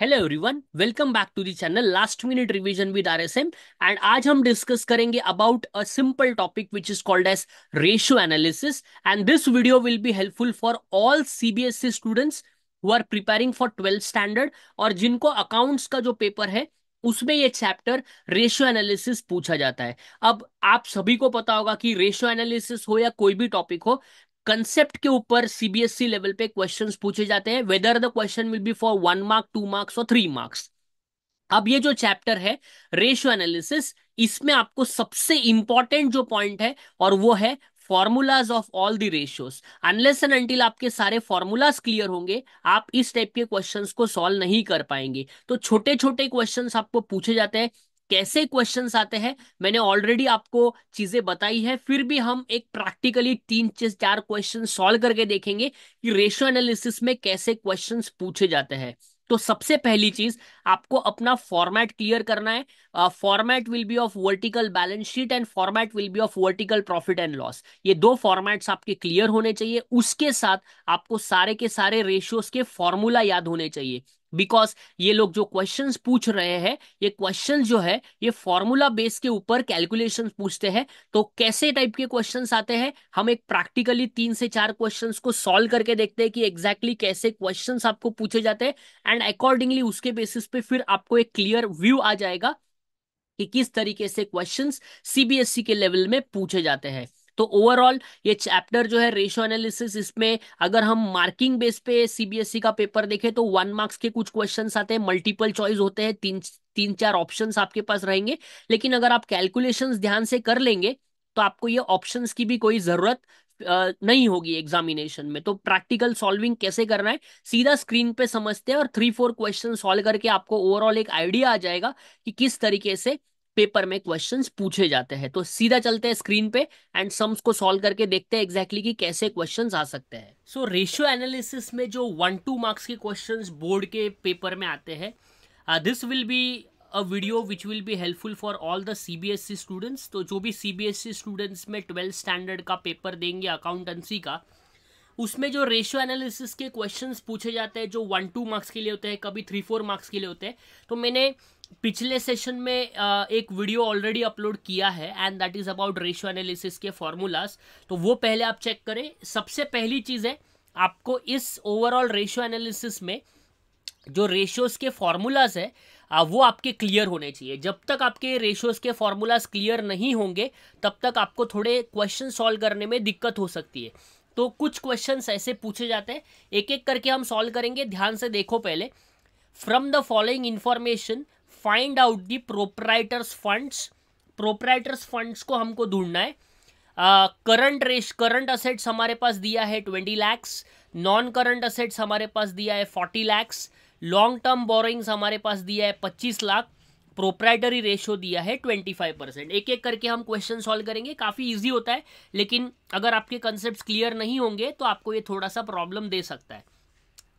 Hello everyone welcome back to the channel last minute revision with RSM and आज हम discuss करेंगे about a simple topic which is called as ratio analysis and this video will be helpful for all CBSE students who are preparing for twelfth standard और जिनको accounts का जो paper है उसमें ये चैप्टर रेशियो एनालिसिस पूछा जाता है अब आप सभी को पता होगा कि रेशियो एनालिसिस हो या कोई भी टॉपिक हो कंसेप्ट के ऊपर सीबीएसई लेवल पे क्वेश्चंस पूछे जाते हैं whether the question will be for one mark two marks और थ्री मार्क्स अब ये जो चैप्टर है रेशियो एनालिसिस इसमें आपको सबसे इंपॉर्टेंट जो पॉइंट है और वो है formulas of all the ratios unless and until आपके सारे फॉर्मूलाज क्लियर होंगे आप इस टाइप के क्वेश्चंस को सॉल्व नहीं कर पाएंगे तो छोटे छोटे क्वेश्चंस आपको पूछे जाते हैं कैसे क्वेश्चन आते हैं मैंने ऑलरेडी आपको चीजें बताई है फिर भी हम एक प्रैक्टिकली तीन चार क्वेश्चन सॉल्व करके देखेंगे कि रेशियो एनालिसिस में कैसे क्वेश्चन पूछे जाते हैं तो सबसे पहली चीज आपको अपना फॉर्मेट क्लियर करना है format will be of vertical balance sheet and format will be of vertical profit and loss ये दो फॉर्मेट्स आपके क्लियर होने चाहिए उसके साथ आपको सारे के सारे रेशियोज के फॉर्मूला याद होने चाहिए बिकॉज ये लोग जो क्वेश्चंस पूछ रहे हैं ये क्वेश्चंस जो है ये फॉर्मूला बेस के ऊपर कैलकुलेशन पूछते हैं तो कैसे टाइप के क्वेश्चंस आते हैं हम एक प्रैक्टिकली तीन से चार क्वेश्चंस को सॉल्व करके देखते हैं कि एग्जैक्टली exactly कैसे क्वेश्चंस आपको पूछे जाते हैं एंड अकॉर्डिंगली उसके बेसिस पे फिर आपको एक क्लियर व्यू आ जाएगा कि किस तरीके से क्वेश्चन सीबीएसई e के लेवल में पूछे जाते हैं तो ओवरऑल ये चैप्टर जो है रेशो एनालिसिस इसमें अगर हम मार्किंग बेस पे सीबीएसई e का पेपर देखें तो वन मार्क्स के कुछ क्वेश्चन आते हैं मल्टीपल चॉइस होते हैं तीन तीन चार ऑप्शंस आपके पास रहेंगे लेकिन अगर आप कैलकुलेशंस ध्यान से कर लेंगे तो आपको ये ऑप्शंस की भी कोई जरूरत नहीं होगी एग्जामिनेशन में तो प्रैक्टिकल सॉल्विंग कैसे करना है सीधा स्क्रीन पे समझते हैं और थ्री फोर क्वेश्चन सॉल्व करके आपको ओवरऑल एक आइडिया आ जाएगा कि किस तरीके से पेपर में क्वेश्चंस पूछे जाते हैं तो सीधा चलते हैं स्क्रीन पे एंड सम्स को सॉल्व करके देखते हैं एग्जैक्टली कि कैसे क्वेश्चंस आ सकते हैं सो रेशियो एनालिसिस में जो वन टू मार्क्स के क्वेश्चंस बोर्ड के पेपर में आते हैं this will be a video which will be helpful for all the C students तो जो भी सी स्टूडेंट्स में ट्वेल्थ स्टैंडर्ड का पेपर देंगे अकाउंटेंसी का उसमें जो रेशियो एनालिसिस के क्वेश्चंस पूछे जाते हैं जो वन टू मार्क्स के लिए होते हैं कभी थ्री फोर मार्क्स के लिए होते हैं तो मैंने पिछले सेशन में एक वीडियो ऑलरेडी अपलोड किया है and that is about ratio analysis के फॉर्मूलाज तो वो पहले आप चेक करें सबसे पहली चीज़ है आपको इस ओवरऑल रेशियो एनालिसिस में जो रेशियोज़ के फॉर्मूलाज है वो आपके क्लियर होने चाहिए जब तक आपके रेशियोज़ के फॉर्मूलाज क्लियर नहीं होंगे तब तक आपको थोड़े क्वेश्चन सॉल्व करने में दिक्कत हो सकती है तो कुछ क्वेश्चंस ऐसे पूछे जाते हैं एक एक करके हम सॉल्व करेंगे ध्यान से देखो पहले from the following information find out the proprietors funds proprietors funds को हमको ढूंढना है करंट रेश करंट असेट्स हमारे पास दिया है twenty lakhs non current assets हमारे पास दिया है forty lakhs long term borrowings हमारे पास दिया है पच्चीस लाख प्रोप्राइटरी रेशो दिया है ट्वेंटी फाइव परसेंट एक एक करके हम क्वेश्चन सॉल्व करेंगे काफ़ी इजी होता है लेकिन अगर आपके कंसेप्ट क्लियर नहीं होंगे तो आपको ये थोड़ा सा प्रॉब्लम दे सकता है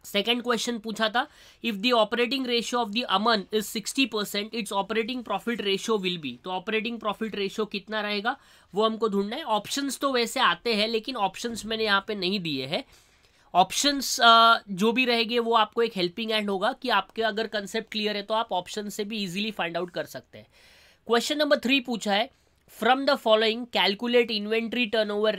सेकेंड क्वेश्चन पूछा था if the operating ratio of the Aman is 60 percent its operating profit ratio will be तो ऑपरेटिंग प्रॉफिट रेशियो कितना रहेगा वो हमको ढूंढना है ऑप्शंस तो वैसे आते हैं लेकिन ऑप्शंस मैंने यहाँ पे नहीं दिए हैं ऑप्शंस जो भी रहेंगे वो आपको एक हेल्पिंग एंड होगा कि आपके अगर कंसेप्ट क्लियर है तो आप ऑप्शन से भी इजिली फाइंड आउट कर सकते हैं क्वेश्चन नंबर थ्री पूछा है from the following calculate inventory turnover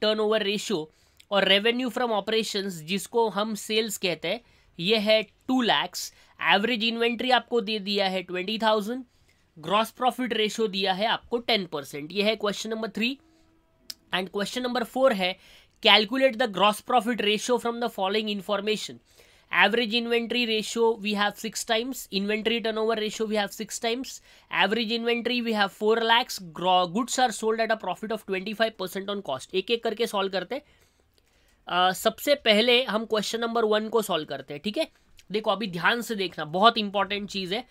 turnover ratio और रेवेन्यू फ्रॉम ऑपरेशंस जिसको हम सेल्स कहते हैं ये है टू लैक्स एवरेज इन्वेंट्री आपको दे दिया है twenty thousand gross profit ratio दिया है आपको टेन परसेंट यह है question number three and question number four है calculate the gross profit ratio from the following information average inventory we have six times inventory turnover ratio we have six times average inventory we have four lakhs goods are sold at a profit of twenty five percent on cost एक एक करके solve करते हैं सबसे पहले हम question number one को solve करते हैं ठीक है देखो अभी ध्यान से देखना बहुत इंपॉर्टेंट चीज़ है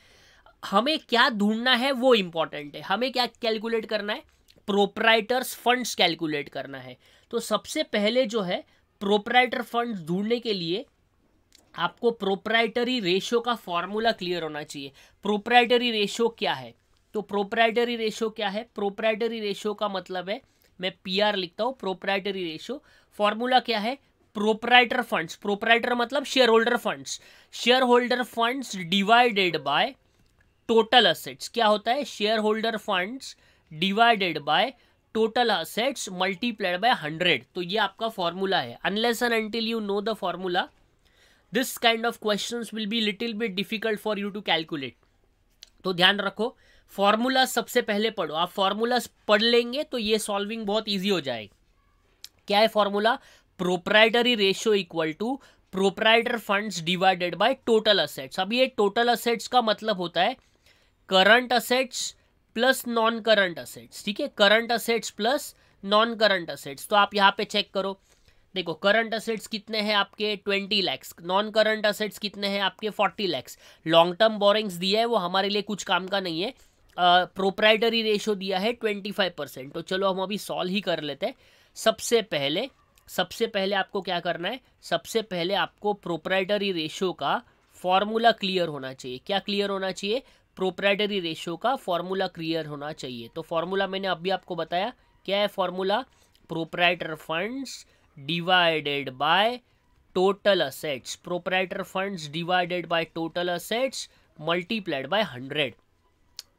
हमें क्या ढूंढना है वो इंपॉर्टेंट है हमें क्या कैलकुलेट करना है प्रोपराइटर्स फंड्स कैलकुलेट करना है तो सबसे पहले जो है प्रोपराइटर फंड्स ढूंढने के लिए आपको प्रोपराइटरी रेशो का फॉर्मूला क्लियर होना चाहिए प्रोपराइटरी रेशो क्या है तो प्रोपराइटरी रेशो क्या है प्रोपराइटरी रेशो का मतलब है मैं पी आर लिखता हूँ प्रोपराइटरी रेशियो फॉर्मूला क्या है प्रोपराइटर फंड्स प्रोपराइटर मतलब shareholder funds shareholder funds divided by total assets क्या होता है shareholder funds divided by total assets multiplied by hundred तो ये आपका फॉर्मूला है unless and until you know the formula this kind of question will be little be difficult for you to calculate तो ध्यान रखो formula सबसे पहले पढ़ो आप फॉर्मूला पढ़ लेंगे तो ये सॉल्विंग बहुत ईजी हो जाएगी क्या है formula proprietary ratio equal to proprietor funds divided by total assets अब ये टोटल असेट्स का मतलब होता है current assets plus non current assets ठीक है current assets plus non current assets तो आप यहाँ पे चेक करो देखो करंट असेट्स कितने हैं आपके twenty lakhs non current assets कितने हैं आपके forty lakhs long term borrowings दिए है वो हमारे लिए कुछ काम का नहीं है प्रोप्राइटरी रेशो दिया है ट्वेंटी फाइव परसेंट तो चलो हम अभी सॉल्व ही कर लेते हैं सबसे पहले सबसे पहले आपको क्या करना है सबसे पहले आपको प्रोप्राइटरी रेशो का फॉर्मूला क्लियर होना चाहिए क्या क्लियर होना चाहिए प्रोप्राइटरी रेशो का फॉर्मूला क्लियर होना चाहिए तो फॉर्मूला मैंने अभी आपको बताया क्या है formula proprietor funds divided by total assets proprietor funds divided by total assets multiplied by hundred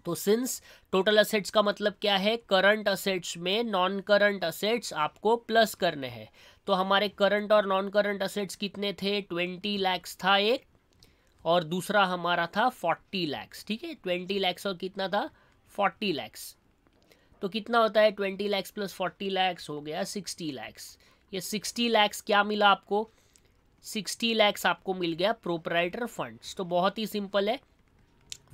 तो सिंस टोटल असेट्स का मतलब क्या है करंट असेट्स में नॉन करंट असेट्स आपको प्लस करने हैं तो हमारे करंट और नॉन करंट असेट्स कितने थे ट्वेंटी लैक्स था एक और दूसरा हमारा था फोर्टी लैक्स ठीक है ट्वेंटी लैक्स और कितना था फोर्टी लैक्स तो कितना होता है twenty lakhs plus forty lakhs हो गया सिक्सटी लैक्स ये सिक्सटी लैक्स क्या मिला आपको सिक्सटी लैक्स आपको मिल गया प्रोपराइटर फंड्स तो बहुत ही सिंपल है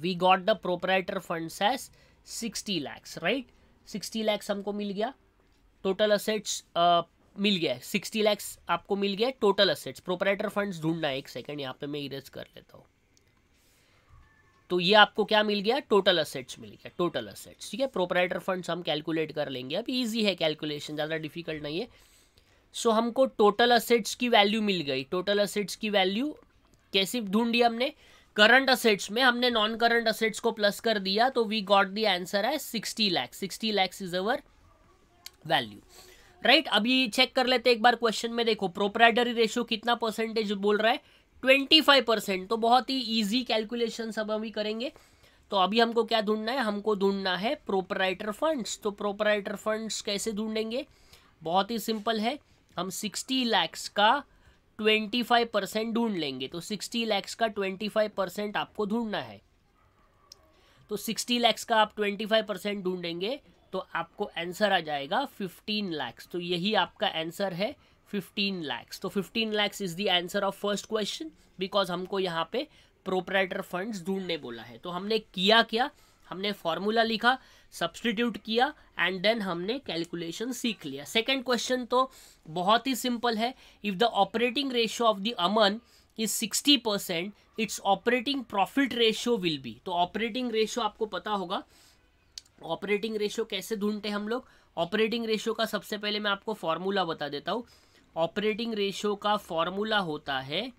we got the proprietor funds as 60 lakhs right 60 lakhs हमको मिल गया टोटल असेट्स uh, मिल गया 60 लैक्स आपको मिल गया टोटल असेट्स प्रोपराइटर फंड्स ढूंढना एक सेकेंड यहाँ पे मैं इरेज कर लेता हूँ तो ये आपको क्या मिल गया टोटल असेट्स मिल गया टोटल असेट्स ठीक है प्रोपराइटर फंड्स हम कैलकुलेट कर लेंगे अब इजी है कैलकुलेशन ज़्यादा डिफिकल्ट नहीं है सो so, हमको टोटल असेट्स की वैल्यू मिल गई टोटल असेट्स की वैल्यू कैसे ढूंढी हमने करंट असेट्स में हमने नॉन करंट असेट्स को प्लस कर दिया तो वी गॉट दी आंसर है sixty lakhs sixty lakhs is our value right अभी चेक कर लेते एक बार क्वेश्चन में देखो प्रोपराइटरी रेशियो कितना परसेंटेज बोल रहा है ट्वेंटी फाइव परसेंट तो बहुत ही ईजी कैलकुलेशन सब अभी करेंगे तो अभी हमको क्या ढूंढना है हमको ढूंढना है प्रोपराइटर फंड्स तो प्रोपराइटर फंड्स कैसे ढूंढेंगे बहुत ही सिंपल है हम सिक्सटी लैक्स का ट्वेंटी फाइव परसेंट ढूंढ लेंगे तो सिक्सटी लैक्स का ट्वेंटी फाइव परसेंट आपको ढूंढना है तो सिक्सटी लैक्स का आप ट्वेंटी फाइव परसेंट ढूंढेंगे तो आपको आंसर आ जाएगा फिफ्टीन लैक्स तो यही आपका आंसर है फिफ्टीन लैक्स तो fifteen lakhs is the answer of first question because हमको यहाँ पे प्रोपराइटर फंड्स ढूंढने बोला है तो हमने किया क्या हमने फॉर्मूला लिखा सब्सटीट्यूट किया एंड देन हमने कैलकुलेशन सीख लिया सेकेंड क्वेश्चन तो बहुत ही सिंपल है if the operating ratio of the Aman is sixty percent its operating profit ratio will be तो ऑपरेटिंग रेशियो आपको पता होगा ऑपरेटिंग रेशियो कैसे ढूंढते हैं हम लोग ऑपरेटिंग रेशियो का सबसे पहले मैं आपको फॉर्मूला बता देता हूँ ऑपरेटिंग रेशियो का फॉर्मूला होता है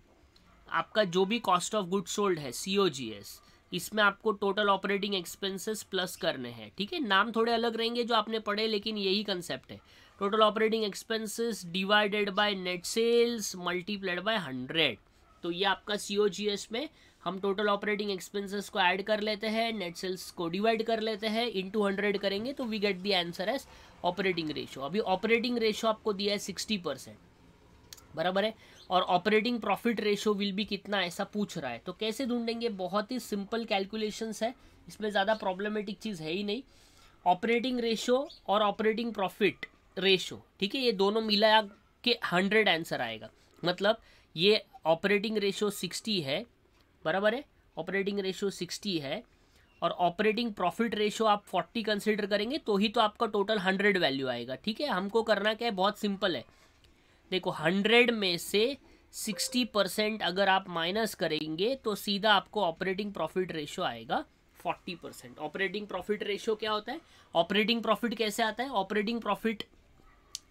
आपका जो भी कॉस्ट ऑफ गुड सोल्ड है सी ओ जी एस इसमें आपको टोटल ऑपरेटिंग एक्सपेंसेस प्लस करने हैं ठीक है नाम थोड़े अलग रहेंगे जो आपने पढ़े लेकिन यही कंसेप्ट है total operating expenses divided by net sales multiplied by hundred तो ये आपका सी ओ जी एस में हम टोटल ऑपरेटिंग एक्सपेंसेस को ऐड कर लेते हैं नेट सेल्स को डिवाइड कर लेते हैं टू हंड्रेड करेंगे तो we get the answer as operating ratio अभी ऑपरेटिंग रेशो आपको दिया है सिक्सटी परसेंट बराबर है और ऑपरेटिंग प्रॉफिट रेशो विल भी कितना ऐसा पूछ रहा है तो कैसे ढूंढेंगे बहुत ही सिंपल कैलकुलेशंस है इसमें ज़्यादा प्रॉब्लमेटिक चीज़ है ही नहीं ऑपरेटिंग रेशो और ऑपरेटिंग प्रॉफिट रेशो ठीक है ये दोनों मिला के हंड्रेड आंसर आएगा मतलब ये ऑपरेटिंग रेशो सिक्सटी है बराबर है ऑपरेटिंग रेशो सिक्सटी है और ऑपरेटिंग प्रॉफिट रेशो आप फोर्टी कंसिडर करेंगे तो ही तो आपका टोटल हंड्रेड वैल्यू आएगा ठीक है हमको करना क्या है बहुत सिंपल है देखो हंड्रेड में से सिक्सटी परसेंट अगर आप माइनस करेंगे तो सीधा आपको ऑपरेटिंग प्रॉफिट रेशो आएगा forty percent operating profit ratio क्या होता है ऑपरेटिंग प्रॉफिट कैसे आता है ऑपरेटिंग प्रॉफिट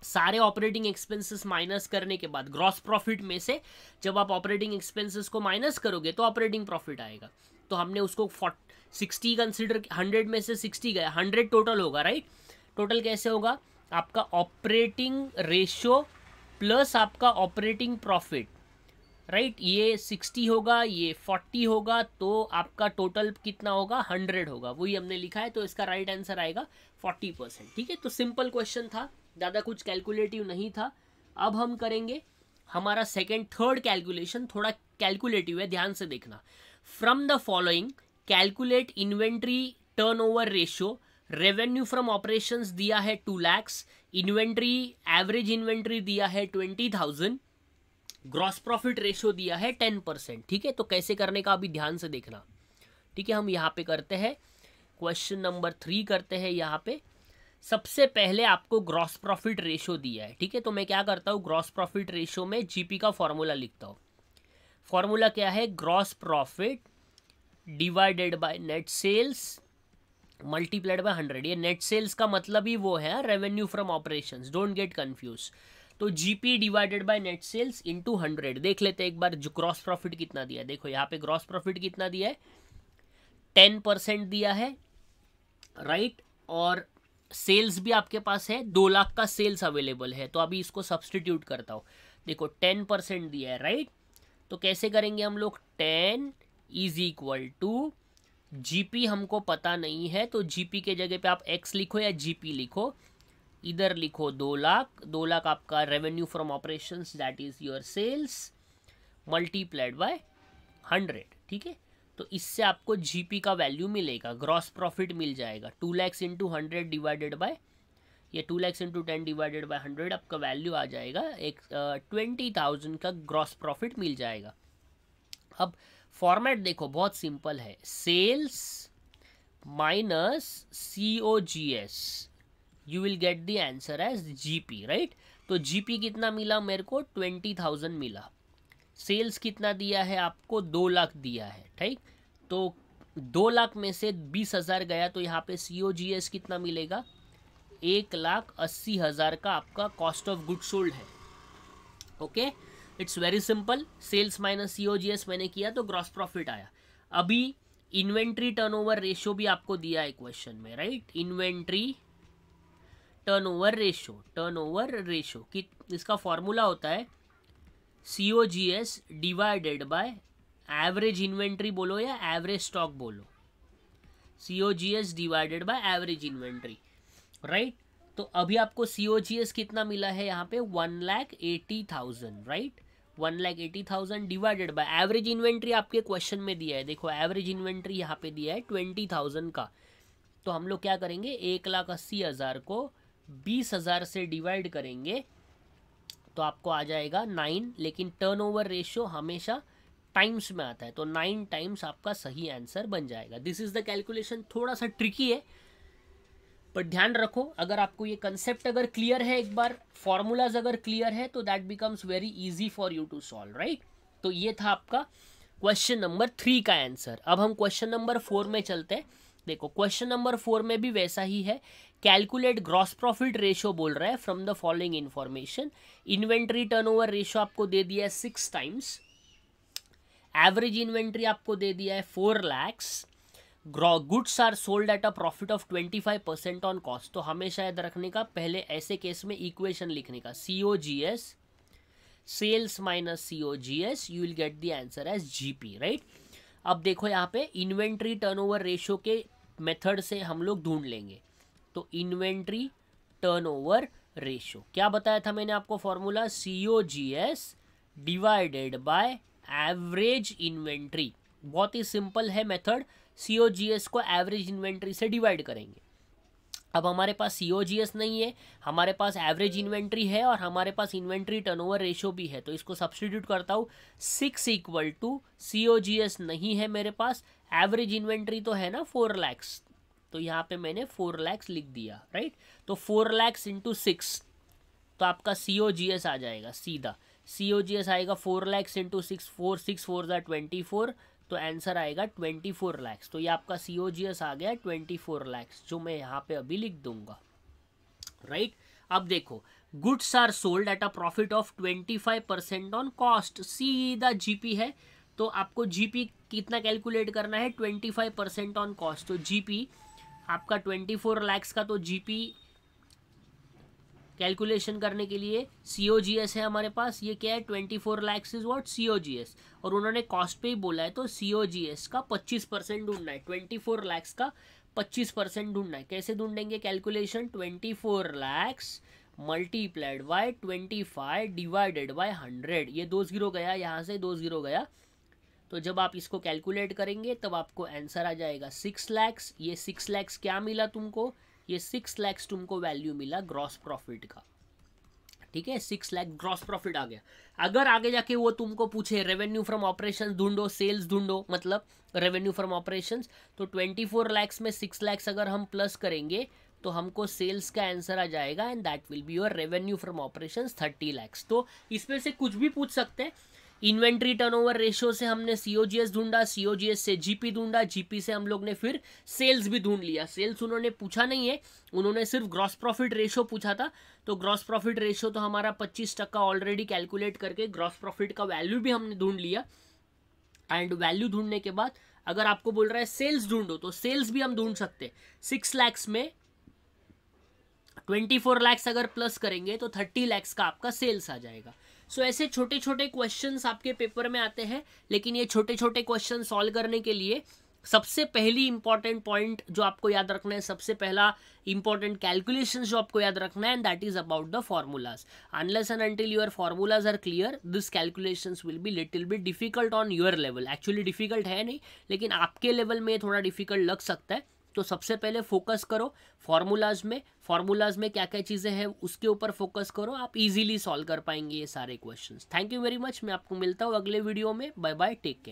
सारे ऑपरेटिंग एक्सपेंसेस माइनस करने के बाद ग्रॉस प्रॉफिट में से जब आप ऑपरेटिंग एक्सपेंसेस को माइनस करोगे तो ऑपरेटिंग प्रॉफिट आएगा तो हमने उसको फोर्ट सिक्सटी कंसिडर हंड्रेड में से सिक्सटी गया हंड्रेड टोटल होगा राइट टोटल कैसे होगा आपका ऑपरेटिंग रेशियो प्लस आपका ऑपरेटिंग प्रॉफिट राइट ये सिक्सटी होगा ये फोर्टी होगा तो आपका टोटल कितना होगा हंड्रेड होगा वही हमने लिखा है तो इसका राइट आंसर आएगा फोर्टी परसेंट ठीक है तो सिंपल क्वेश्चन था ज़्यादा कुछ कैलकुलेटिव नहीं था अब हम करेंगे हमारा सेकेंड थर्ड कैलकुलेशन थोड़ा कैलकुलेटिव है ध्यान से देखना from the following calculate inventory turnover ratio revenue from operations दिया है two lakhs inventory average inventory दिया है twenty thousand gross profit ratio दिया है टेन परसेंट ठीक है तो कैसे करने का अभी ध्यान से देखना ठीक है हम यहाँ पे करते हैं क्वेश्चन नंबर थ्री करते हैं यहाँ पे सबसे पहले आपको ग्रॉस प्रॉफिट रेशियो दिया है ठीक है तो मैं क्या करता हूँ ग्रॉस प्रॉफिट रेशियो में जीपी का फॉर्मूला लिखता हूँ फॉर्मूला क्या है gross profit divided by net sales multiplied by hundred ये नेट सेल्स का मतलब ही वो है revenue from operations don't get confuse तो GP divided by net sales into hundred देख लेते एक बार जो ग्रॉस प्रॉफिट कितना दिया है देखो यहाँ पे ग्रॉस प्रॉफिट कितना दिया है टेन परसेंट दिया है राइट और सेल्स भी आपके पास है दो लाख का सेल्स अवेलेबल है तो अभी इसको सब्सटीट्यूट करता हूँ देखो टेन परसेंट दिया है राइट तो कैसे करेंगे हम लोग ten is equal to GP हमको पता नहीं है तो जीपी के जगह पे आप एक्स लिखो या जीपी लिखो इधर लिखो दो लाख दो लाख आपका revenue from operations that is your sales multiplied by hundred ठीक है तो इससे आपको जीपी का वैल्यू मिलेगा ग्रॉस प्रॉफिट मिल जाएगा two lakhs into hundred divided by ये two lakhs into ten divided by hundred आपका वैल्यू आ जाएगा एक ट्वेंटी uh, थाउजेंड का ग्रॉस प्रॉफिट मिल जाएगा अब फॉर्मेट देखो बहुत सिंपल है sales minus C O G S you will get the answer as GP right तो जीपी कितना मिला मेरे को ट्वेंटी थाउजेंड मिला सेल्स कितना दिया है आपको दो लाख दिया है ठीक तो दो लाख में से बीस हज़ार गया तो यहाँ पे सी ओ जी एस कितना मिलेगा एक लाख अस्सी हज़ार का आपका कॉस्ट ऑफ गुड सोल्ड है okay okay? It's very simple sales minus COGS मैंने किया तो ग्रॉस प्रॉफिट आया अभी इन्वेंट्री टर्नओवर रेशियो भी आपको दिया है क्वेश्चन में right inventory turnover ratio turnover ratio कि इसका फॉर्मूला होता है COGS G S divided by average inventory बोलो या एवरेज स्टॉक बोलो COGS G S divided by average inventory right तो अभी आपको सी ओ जी एस कितना मिला है यहाँ पे one lakh eighty thousand right one lakh eighty thousand divided by average inventory आपके क्वेश्चन में दिया है देखो एवरेज इन्वेंट्री यहाँ पे दिया है ट्वेंटी थाउजेंड का तो हम लोग क्या करेंगे एक लाख अस्सी हज़ार को बीस हज़ार से डिवाइड करेंगे तो आपको आ जाएगा नाइन लेकिन टर्नओवर रेशियो हमेशा टाइम्स में आता है तो नाइन टाइम्स आपका सही आंसर बन जाएगा दिस इज़ द कैलकुलेशन थोड़ा सा ट्रिकी है बट ध्यान रखो अगर आपको ये कंसेप्ट अगर क्लियर है एक बार फॉर्मूलाज अगर क्लियर है तो that becomes very easy for you to solve right तो ये था आपका क्वेश्चन नंबर थ्री का आंसर अब हम क्वेश्चन नंबर फोर में चलते हैं देखो क्वेश्चन नंबर फोर में भी वैसा ही है कैलकुलेट ग्रॉस प्रॉफिट रेशियो बोल रहा है from the following information inventory turnover ratio आपको दे दिया है सिक्स टाइम्स एवरेज इन्वेंट्री आपको दे दिया है four lakhs goods are sold at a profit of 25 percent on cost तो हमेशा याद रखने का पहले ऐसे केस में इक्वेशन लिखने का C O G S sales minus C O G S you will get the answer as G P right अब देखो यहाँ पे इन्वेंट्री टर्नओवर रेशियो के मेथड से हम लोग ढूंढ लेंगे तो इन्वेंट्री टर्नओवर रेशो क्या बताया था मैंने आपको formula C O G S divided by average inventory बहुत ही सिंपल है method C O G S को एवरेज इन्वेंट्री से डिवाइड करेंगे अब हमारे पास सी ओ जी एस नहीं है हमारे पास एवरेज इन्वेंट्री है और हमारे पास इन्वेंट्री टर्नओवर रेशियो भी है तो इसको सब्सटीट्यूट करता हूँ six equal to C O G S नहीं है मेरे पास एवरेज इन्वेंट्री तो है ना फोर लैक्स तो यहाँ पे मैंने फोर लैक्स लिख दिया राइट तो फोर लैक्स इंटू सिक्स तो आपका सी ओ जी एस आ जाएगा सीधा सी ओ जी एस आएगा four lakhs into six four six four ज़ा ट्वेंटी फोर तो आंसर आएगा ट्वेंटी फोर लैक्स तो ये आपका सी ओ जी एस आ गया ट्वेंटी फोर लैक्स जो मैं यहाँ पे अभी लिख दूंगा राइट right? अब देखो goods are sold at a profit of twenty five percent on cost the GP है तो आपको जीपी कितना कैलकुलेट करना है twenty five percent on cost तो जीपी आपका ट्वेंटी फोर लैक्स का तो जीपी कैलकुलेशन करने के लिए सी ओ जी एस है हमारे पास ये क्या है twenty four lakhs is what C O G S और उन्होंने कॉस्ट पे ही बोला है तो सी ओ जी एस का पच्चीस परसेंट ढूंढना है ट्वेंटी फोर लैक्स का पच्चीस परसेंट ढूंढना है कैसे ढूंढेंगे calculation twenty four lakhs multiplied by twenty five divided by hundred ये दो जीरो गया यहाँ से दो जीरो गया तो जब आप इसको कैलकुलेट करेंगे तब आपको आंसर आ जाएगा सिक्स लैक्स ये सिक्स लैक्स क्या मिला तुमको ये सिक्स लैक्स तुमको वैल्यू मिला ग्रॉस प्रॉफिट का ठीक है सिक्स लैख ग्रॉस प्रॉफिट आ गया अगर आगे जाके वो तुमको पूछे रेवेन्यू फ्रॉम ऑपरेशन ढूंढो सेल्स ढूंढो मतलब रेवेन्यू फ्रॉम ऑपरेशन तो ट्वेंटी फोर लैक्स में सिक्स लैक्स अगर हम प्लस करेंगे तो हमको सेल्स का आंसर आ जाएगा and that will be your revenue from operation thirty lakhs तो इसमें से कुछ भी पूछ सकते हैं इन्वेंट्री टर्नओवर रेशियो से हमने सीओजीएस ढूंढा सीओजीएस से जीपी ढूंढा जीपी से हम लोग ने फिर सेल्स भी ढूंढ लिया सेल्स उन्होंने पूछा नहीं है उन्होंने सिर्फ ग्रॉस प्रॉफिट रेशियो पूछा था तो ग्रॉस प्रॉफिट रेशियो तो हमारा पच्चीस टक्का ऑलरेडी कैलकुलेट करके ग्रॉस प्रॉफिट का वैल्यू भी हमने ढूंढ लिया एंड वैल्यू ढूंढने के बाद अगर आपको बोल रहा है सेल्स ढूंढो तो सेल्स भी हम ढूंढ सकते सिक्स लैक्स में ट्वेंटी फोर लैक्स अगर प्लस करेंगे तो थर्टी लैक्स का आपका सेल्स आ जाएगा सो so, ऐसे छोटे छोटे क्वेश्चन आपके पेपर में आते हैं लेकिन ये छोटे छोटे क्वेश्चन सॉल्व करने के लिए सबसे पहली इंपॉर्टेंट पॉइंट जो आपको याद रखना है सबसे पहला इंपॉर्टेंट कैलकुलेशन जो आपको याद रखना है and that is about the formulas unless and until your formulas are clear this calculation will be little be difficult on your level actually difficult है नहीं लेकिन आपके लेवल में थोड़ा डिफिकल्ट लग सकता है तो सबसे पहले फोकस करो फार्मूलाज में फार्मूलाज में क्या क्या चीज़ें हैं उसके ऊपर फोकस करो आप इजीली सॉल्व कर पाएंगे ये सारे questions thank you very much मैं आपको मिलता हूँ अगले वीडियो में बाय बाय टेक केयर